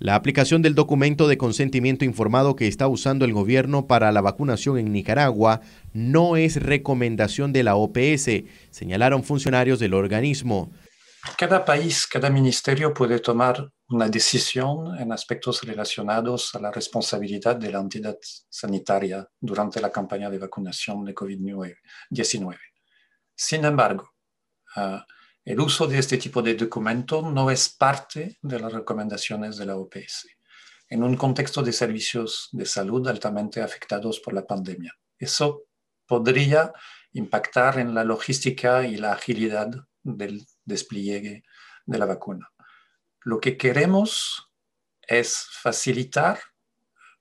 La aplicación del documento de consentimiento informado que está usando el gobierno para la vacunación en Nicaragua no es recomendación de la OPS, señalaron funcionarios del organismo. Cada país, cada ministerio puede tomar una decisión en aspectos relacionados a la responsabilidad de la entidad sanitaria durante la campaña de vacunación de COVID-19. Sin embargo, ah, el uso de este tipo de documento no es parte de las recomendaciones de la OPS en un contexto de servicios de salud altamente afectados por la pandemia. Eso podría impactar en la logística y la agilidad del despliegue de la vacuna. Lo que queremos es facilitar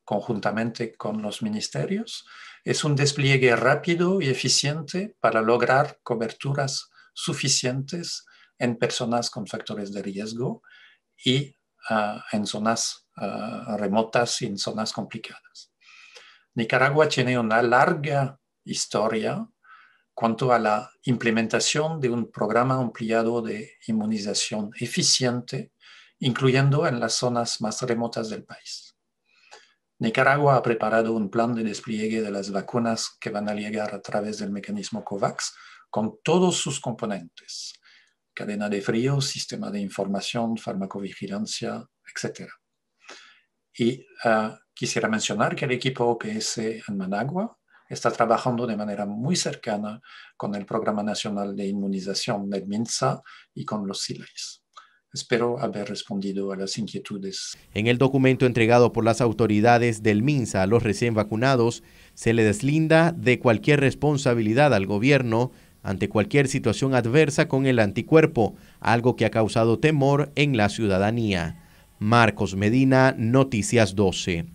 conjuntamente con los ministerios, es un despliegue rápido y eficiente para lograr coberturas suficientes en personas con factores de riesgo y ah, en zonas ah, remotas y en zonas complicadas. Nicaragua tiene una larga historia cuanto a la implementación de un programa ampliado de inmunización eficiente, incluyendo en las zonas más remotas del país. Nicaragua ha preparado un plan de despliegue de las vacunas que van a llegar a través del mecanismo COVAX con todos sus componentes, cadena de frío, sistema de información, farmacovigilancia, etc. Y ah, quisiera mencionar que el equipo OPS en Managua está trabajando de manera muy cercana con el Programa Nacional de Inmunización del MINSA y con los SILAIS. Espero haber respondido a las inquietudes. En el documento entregado por las autoridades del MINSA a los recién vacunados, se le deslinda de cualquier responsabilidad al gobierno ante cualquier situación adversa con el anticuerpo, algo que ha causado temor en la ciudadanía. Marcos Medina, Noticias 12.